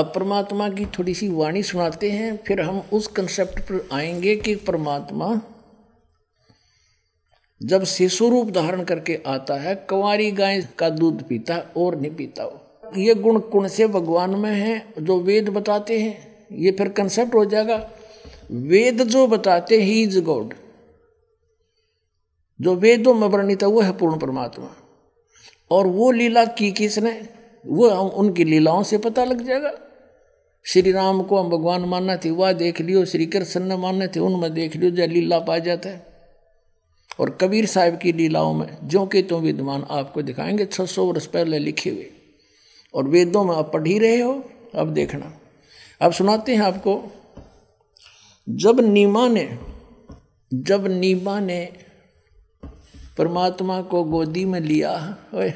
अब परमात्मा की थोड़ी सी वाणी सुनाते हैं फिर हम उस कंसेप्ट पर आएंगे कि परमात्मा जब शिशु रूप धारण करके आता है कंवारी गाय का दूध पीता और नहीं पीता हो ये गुण कुण से भगवान में है जो वेद बताते हैं ये फिर कंसेप्ट हो जाएगा वेद जो बताते ही इज गॉड जो वेदों में वर्णित है वो है पूर्ण परमात्मा और वो लीला की किसने वो हम उनकी लीलाओं से पता लग जाएगा श्री राम को हम भगवान मानना थे वह देख लियो श्री कृष्ण ने मानने थे उनमें देख लियो जय लीला पाया जाता है और कबीर साहब की लीलाओं में जो के तुम विद्वान आपको दिखाएंगे छह सौ वर्ष पहले लिखे हुए और वेदों में आप पढ़ ही रहे हो अब देखना अब सुनाते हैं आपको जब नीमा ने जब नीमा ने परमात्मा को गोदी में लिया ओए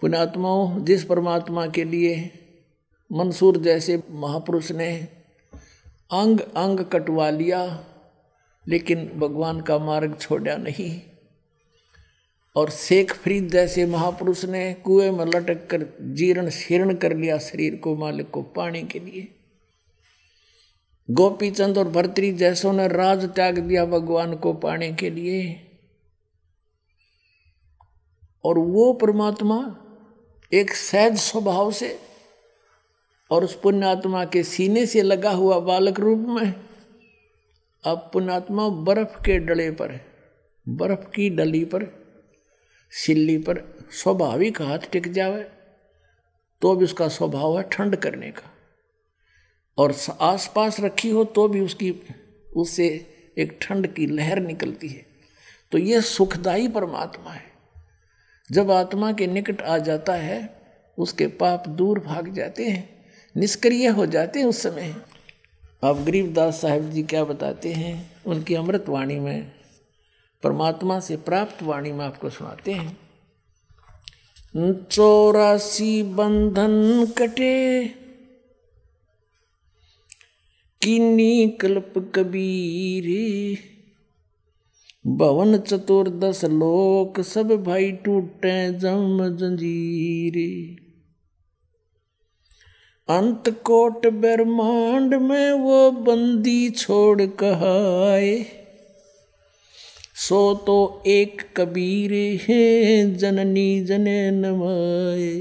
पुणात्माओं जिस परमात्मा के लिए मंसूर जैसे महापुरुष ने अंग अंग कटवा लिया लेकिन भगवान का मार्ग छोड़ा नहीं और शेख फरीद जैसे महापुरुष ने कुएं में लटक कर जीर्ण शीर्ण कर लिया शरीर को मालिक को पाने के लिए गोपी चंद और भरतरी जैसों ने राज त्याग दिया भगवान को पाने के लिए और वो परमात्मा एक सहज स्वभाव से और उस पुण्यात्मा के सीने से लगा हुआ बालक रूप में अब पुण्यात्मा बर्फ के डले पर बर्फ की डली पर सिल्ली पर स्वाभाविक हाथ टिक जावे तो भी उसका स्वभाव है ठंड करने का और आसपास रखी हो तो भी उसकी उससे एक ठंड की लहर निकलती है तो यह सुखदाई परमात्मा है जब आत्मा के निकट आ जाता है उसके पाप दूर भाग जाते हैं निष्क्रिय हो जाते हैं उस समय अब गरीबदास साहब जी क्या बताते हैं उनकी अमृत वाणी में परमात्मा से प्राप्त वाणी में आपको सुनाते हैं चौरासी बंधन कटे किन्नी कल्प कबीर भवन चतुर्दश लोक सब भाई टूटे जम जंजीरी अंत कोट ब्रह्मांड में वो बंदी छोड़ कहाए सो तो एक कबीर है जननी जने नमाए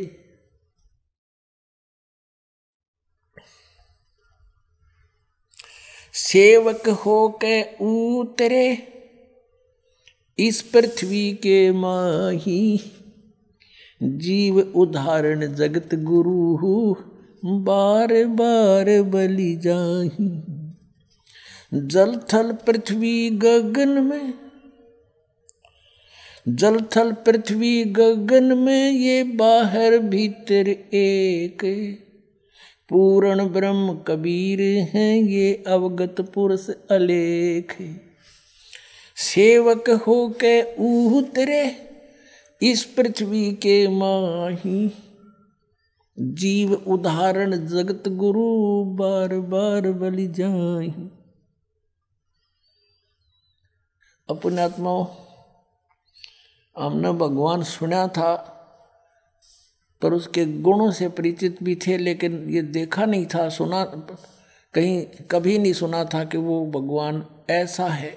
सेवक हो के उतरे इस पृथ्वी के माही जीव उदाहरण जगत गुरु बार बार बलि जाही जल थल पृथ्वी गगन में जल थल पृथ्वी गगन में ये बाहर भीतर एक पूर्ण ब्रह्म कबीर हैं ये अवगत पुरुष अलेख सेवक होके ऊतरे इस पृथ्वी के माही जीव उदाहरण जगत गुरु बार बार बलि अपने आत्माओं हमने भगवान सुना था पर उसके गुणों से परिचित भी थे लेकिन ये देखा नहीं था सुना कहीं कभी नहीं सुना था कि वो भगवान ऐसा है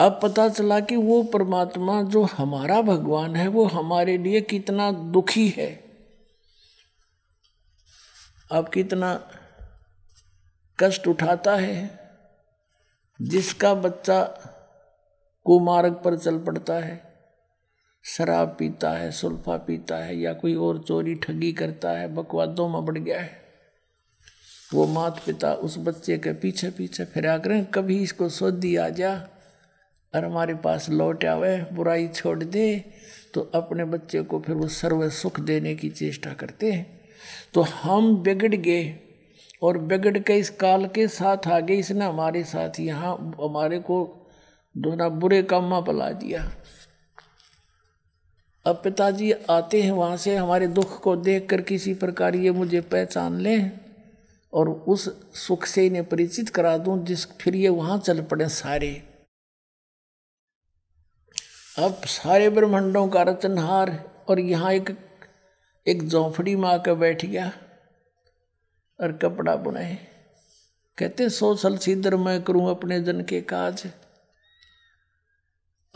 अब पता चला कि वो परमात्मा जो हमारा भगवान है वो हमारे लिए कितना दुखी है अब कितना कष्ट उठाता है जिसका बच्चा कुमार्ग पर चल पड़ता है शराब पीता है सुल्फा पीता है या कोई और चोरी ठगी करता है बकवादों में बढ़ गया है वो माता पिता उस बच्चे के पीछे पीछे फिरा करें कभी इसको सोधी आ जा और हमारे पास लौट आवे बुराई छोड़ दे तो अपने बच्चे को फिर वो सर्व सुख देने की चेष्टा करते हैं तो हम बिगड़ गए और बिगड़ के इस काल के साथ आ गए इसने हमारे साथ यहाँ हमारे को दोना बुरे कामा पला दिया अब पिताजी आते हैं वहाँ से हमारे दुख को देख कर किसी प्रकार ये मुझे पहचान लें और उस सुख से इन्हें परिचित करा दूँ जिस फिर ये वहाँ चल पड़े सारे अब सारे ब्रह्मंडों का रचनहार और यहाँ एक एक झोंफड़ी माँ का बैठ गया और कपड़ा बुनाए कहते सो सीधर मैं करूं अपने जन के काज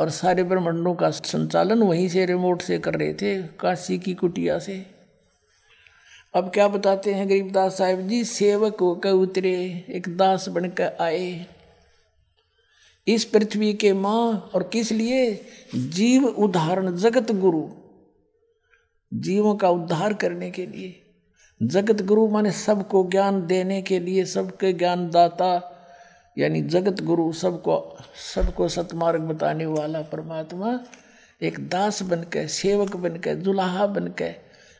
और सारे ब्रह्मंडों का संचालन वहीं से रिमोट से कर रहे थे काशी की कुटिया से अब क्या बताते हैं गरीबदास साहेब जी सेवक होकर उतरे एक दास बनकर आए इस पृथ्वी के माँ और किस लिए जीव उदाहरण जगत गुरु जीवों का उद्धार करने के लिए जगत गुरु माने सबको ज्ञान देने के लिए सबके ज्ञान दाता यानी जगत गुरु सबको सबको सतमार्ग बताने वाला परमात्मा एक दास बन के सेवक बन के जुलाहा बन के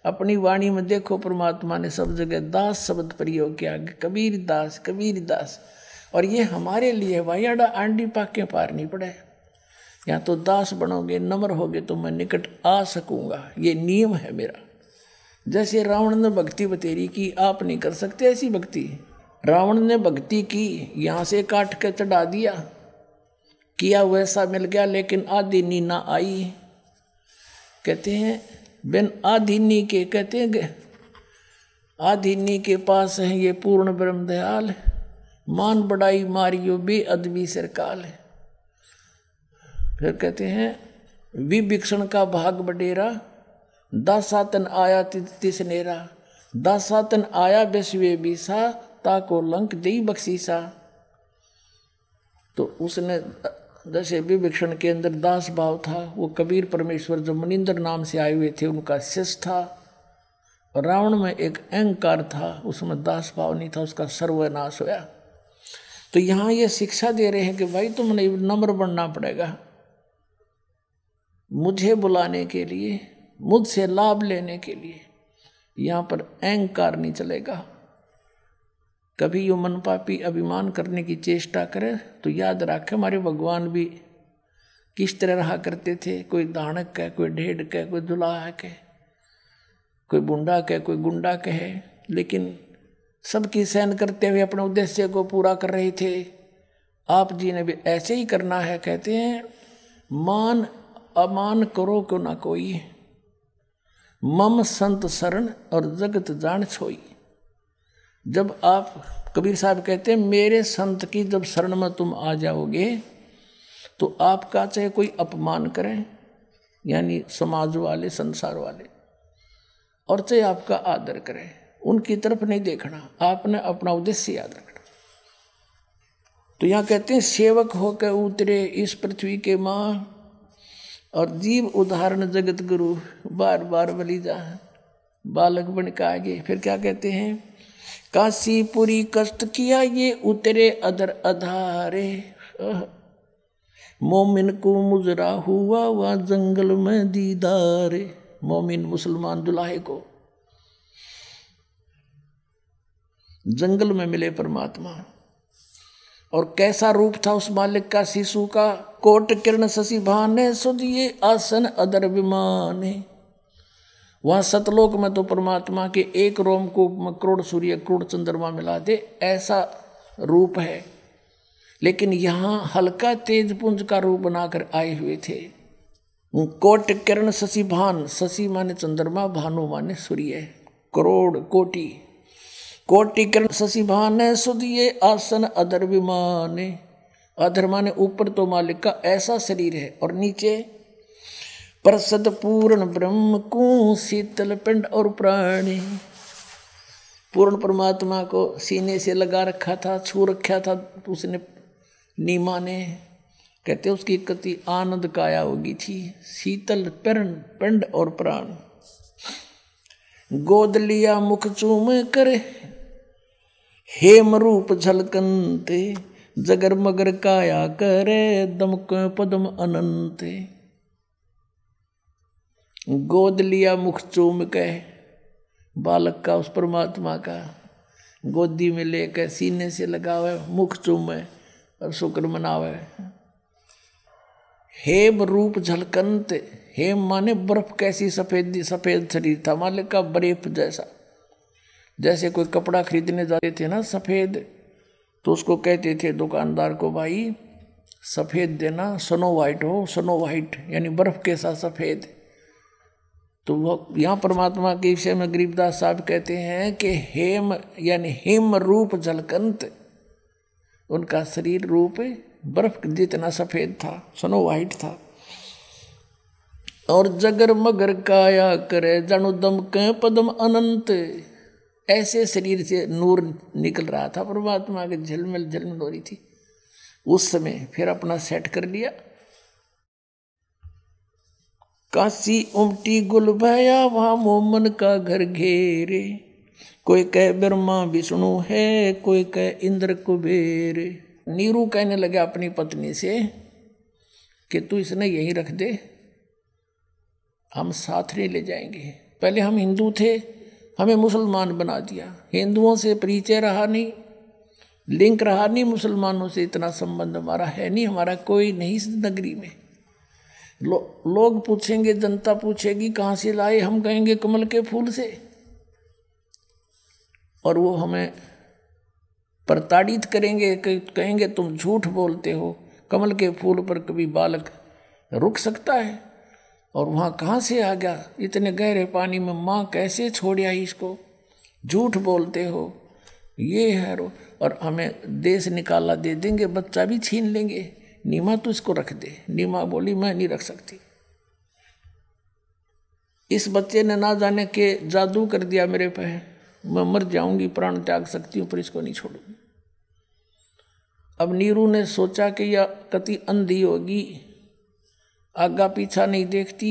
अपनी वाणी में देखो परमात्मा ने सब जगह दास शब्द प्रयोग किया कबीर दास कबीर दास और ये हमारे लिए वायाड़ा आंडी पाके नहीं पड़े या तो दास बनोगे नम्र होगे तो मैं निकट आ सकूंगा ये नियम है मेरा जैसे रावण ने भक्ति बतेरी की आप नहीं कर सकते ऐसी भक्ति रावण ने भक्ति की यहाँ से काट के चढ़ा दिया किया वैसा मिल गया लेकिन आधी नी ना आई कहते हैं बिन आधीनी के कहते हैं आधीनी के पास है ये पूर्ण ब्रह्म दयाल मान बड़ाई मारियो बे अदबी सरकाल है फिर कहते हैं विभीक्षण का भाग बडेरा दासातन आया तिस नेरा दासातन आया बेसवे बीसा ताको लंक दई बख्शीसा तो उसने जैसे विभीक्षण के अंदर दास भाव था वो कबीर परमेश्वर जो मनिंदर नाम से आए हुए थे उनका शिष्य था रावण में एक अहंकार था उसमें दास भाव नहीं था उसका सर्वनाश होया तो यहाँ ये शिक्षा दे रहे हैं कि भाई तुमने नम्र बनना पड़ेगा मुझे बुलाने के लिए मुझसे लाभ लेने के लिए यहाँ पर अहंकार नहीं चलेगा कभी यो मन पापी अभिमान करने की चेष्टा करे तो याद रखे हमारे भगवान भी किस तरह रहा करते थे कोई दाणक कह कोई ढेढ़ कह कोई दुलाह कह कोई बुंडा कह कोई गुंडा कहे लेकिन सबकी सहन करते हुए अपने उद्देश्य को पूरा कर रहे थे आप जी ने भी ऐसे ही करना है कहते हैं मान अमान करो को ना कोई मम संत शरण और जगत जान छोई जब आप कबीर साहब कहते हैं मेरे संत की जब शरण में तुम आ जाओगे तो आपका चाहे कोई अपमान करें यानी समाज वाले संसार वाले और चाहे आपका आदर करें उनकी तरफ नहीं देखना आपने अपना उद्देश्य याद रखना तो यहाँ कहते हैं सेवक होकर उतरे इस पृथ्वी के माँ और जीव उदाहरण जगत गुरु बार बार बली जा बालक बन का आगे फिर क्या कहते हैं काशीपुरी कष्ट किया ये उतरे अदर अधारे मोमिन को मुजरा हुआ वह जंगल में दीदारे मोमिन मुसलमान दुलाहे को जंगल में मिले परमात्मा और कैसा रूप था उस मालिक का शिशु का कोट किरण शशि भाने सुधिये आसन अदर विमान वहाँ सतलोक में तो परमात्मा के एक रोम को करोड़ सूर्य करोड़ चंद्रमा मिला दे ऐसा रूप है लेकिन यहाँ हल्का तेज पुंज का रूप बनाकर आए हुए थे कोट किरण शशि भान शशि माने चंद्रमा भानु माने सूर्य करोड़ कोटि कोटिकरण शशिभान सुदिये आसन विमान अधर्मा ने ऊपर तो मालिक का ऐसा शरीर है और नीचे प्रसद पूर्ण ब्रह्म कु शीतल पिंड और प्राणी पूर्ण परमात्मा को सीने से लगा रखा था छू रखा था उसने नीमा ने कहते उसकी कति आनंद काया होगी थी शीतल पिरण पिंड और प्राण गोद लिया मुख चूम कर हेम रूप झलकंते जगर मगर काया करे दमक पदम अनंते गोद लिया मुख चूम के बालक का उस परमात्मा का गोदी में लेकर सीने से लगावे मुख चूमे और शुक्र मनावे हेम रूप झलकंत हेम माने बर्फ कैसी सफेद सफेद शरीर था मालिक का बर्फ जैसा जैसे कोई कपड़ा खरीदने जाते थे ना सफ़ेद तो उसको कहते थे दुकानदार को भाई सफ़ेद देना सनो वाइट हो सनो वाइट यानी बर्फ़ के साथ सफ़ेद तो वह यहाँ परमात्मा के विषय में गरीबदास साहब कहते हैं कि हेम यानी हिम रूप जलकंत उनका शरीर रूप बर्फ जितना सफ़ेद था सनो वाइट था और जगर मगर काया करे जनुदम क पदम अनंत ऐसे शरीर से नूर निकल रहा था परमात्मा की झलमल झलमल हो रही थी उस समय फिर अपना सेट कर लिया काशी उमटी गुल भया वहा मोमन का घर घेरे कोई कह ब्रह्मा विष्णु है कोई कह इंद्र कुबेर नीरू कहने लगे अपनी पत्नी से कि तू इसने यहीं रख दे हम साथ नहीं ले जाएंगे पहले हम हिंदू थे हमें मुसलमान बना दिया हिंदुओं से परिचय रहा नहीं लिंक रहा नहीं मुसलमानों से इतना संबंध हमारा है नहीं हमारा कोई नहीं इस नगरी में लो, लोग पूछेंगे जनता पूछेगी कहाँ से लाए हम कहेंगे कमल के फूल से और वो हमें प्रताड़ित करेंगे कहेंगे तुम झूठ बोलते हो कमल के फूल पर कभी बालक रुक सकता है और वहाँ कहाँ से आ गया इतने गहरे पानी में माँ कैसे छोड़ आई इसको झूठ बोलते हो ये है रो और हमें देश निकाला दे देंगे बच्चा भी छीन लेंगे नीमा तो इसको रख दे नीमा बोली मैं नहीं रख सकती इस बच्चे ने ना जाने के जादू कर दिया मेरे पे मैं मर जाऊंगी प्राण त्याग सकती हूँ पर इसको नहीं छोड़ूंगी अब नीरू ने सोचा कि यह कति अंधी होगी आगा पीछा नहीं देखती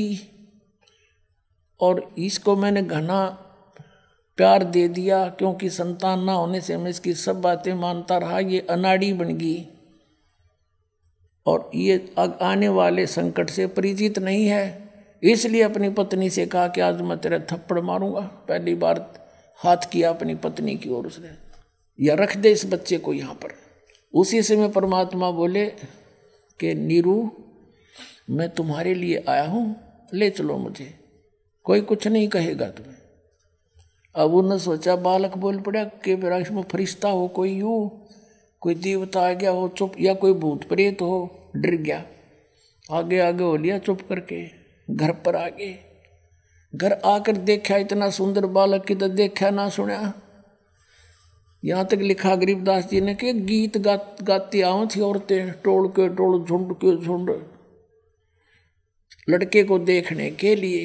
और इसको मैंने घना प्यार दे दिया क्योंकि संतान ना होने से मैं इसकी सब बातें मानता रहा ये अनाड़ी बन गई और ये आने वाले संकट से परिचित नहीं है इसलिए अपनी पत्नी से कहा कि आज मैं तेरा थप्पड़ मारूंगा पहली बार हाथ किया अपनी पत्नी की ओर उसने या रख दे इस बच्चे को यहाँ पर उसी समय परमात्मा बोले कि नीरू मैं तुम्हारे लिए आया हूं ले चलो मुझे कोई कुछ नहीं कहेगा तुम्हें अब उन्होंने सोचा बालक बोल पड़ा कि मेरा इसमें फरिश्ता हो कोई यू कोई देवता आ गया हो चुप या कोई भूत प्रेत हो डर गया आगे आगे हो लिया चुप करके घर पर आ गए घर आकर देखा इतना सुंदर बालक की तो देखा ना सुना यहाँ तक लिखा गरीबदास जी ने कि गीत गा गाती आऊँ थी औरतें टोल के टोल झुंड के झुंड लड़के को देखने के लिए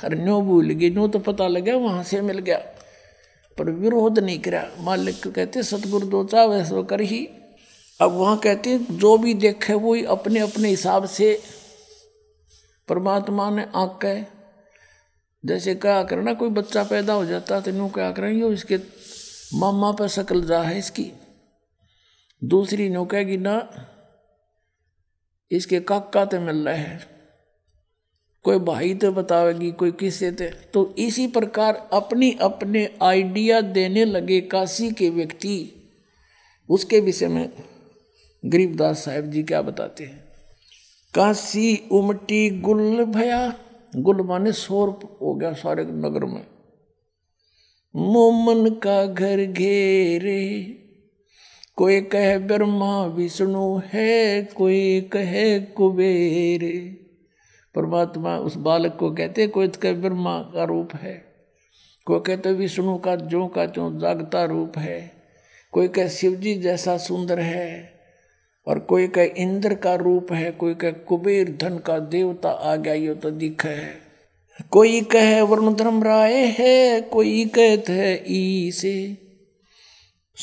हर न्यो भूल गई न्यू तो पता लग गया वहाँ से मिल गया पर विरोध नहीं करा मालिक को कहते सतगुरु दो चाह सो कर ही अब वहाँ कहते जो भी देखे वो ही अपने अपने हिसाब से परमात्मा ने आँख कहे जैसे क्या करना कोई बच्चा पैदा हो जाता तो न्यू क्या करें यो इसके मामा पर शक्ल जा है इसकी दूसरी नौ कहेगी ना इसके काका तो मिल रहा है कोई भाई तो बतावेगी कोई किसे थे तो इसी प्रकार अपनी अपने आइडिया देने लगे काशी के व्यक्ति उसके विषय में गरीबदास साहेब जी क्या बताते हैं काशी उमटी गुल भया गुल माने शोर हो गया सारे नगर में मोमन का घर घेरे कोई कहे ब्रह्मा विष्णु है कोई कहे कुबेरे परमात्मा उस बालक को कहते कोई तो ब्रह्मा का रूप है कोई कहते विष्णु का जो का त्यों जागता रूप है कोई कह शिव जी जैसा सुंदर है और कोई कह इंद्र का रूप है कोई कह कुबेर धन का देवता आ गया यो तो दिख है कोई कह वर्ण धर्म राय है कोई कहत है ई से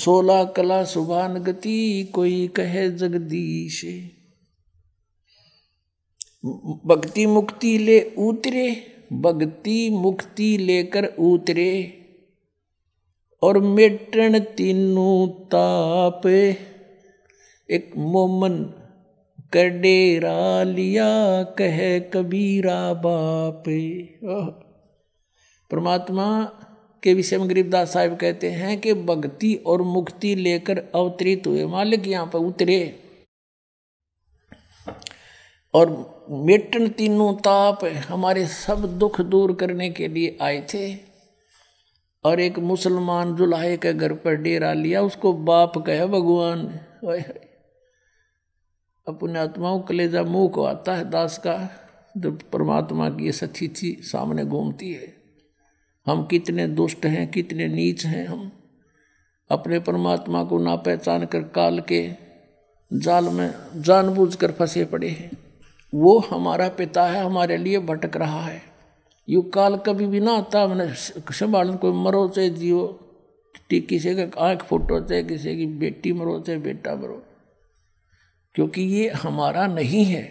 सोला कला सुभान गति कोई कहे जगदीशे भक्ति मुक्ति ले उतरे भक्ति मुक्ति लेकर उतरे और मेटन तीनू ताप एक मोमन कर डेरा लिया कह कबीरा बाप परमात्मा के विषय में गरीबदास साहब कहते हैं कि भक्ति और मुक्ति लेकर अवतरित हुए मालिक यहाँ पर उतरे और मेटन तीनों ताप हमारे सब दुख दूर करने के लिए आए थे और एक मुसलमान जुलाहे के घर पर डेरा लिया उसको बाप कहे भगवान अपने आत्माओं कलेजा मुंह को आता है दास का जो परमात्मा की ये थी सामने घूमती है हम कितने दुष्ट हैं कितने नीच हैं हम अपने परमात्मा को ना पहचान कर काल के जाल में जानबूझकर फंसे पड़े हैं वो हमारा पिता है हमारे लिए भटक रहा है यु काल कभी भी ना आता हमने संभालन को मरो चाहे जियो किसी का आँख फोटो चाहे किसी की बेटी मरो चाहे बेटा मरो क्योंकि ये हमारा नहीं है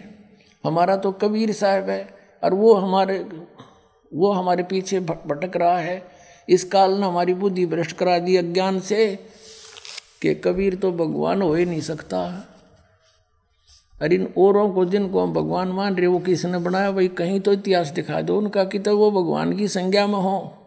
हमारा तो कबीर साहब है और वो हमारे वो हमारे पीछे भटक रहा है इस काल ने हमारी बुद्धि भ्रष्ट करा दी अज्ञान से कि कबीर तो भगवान हो ही नहीं सकता और इन औरों को जिनको हम भगवान मान रहे वो किसने बनाया भाई कहीं तो इतिहास दिखा दो उनका कि तो वो भगवान की संज्ञा में हों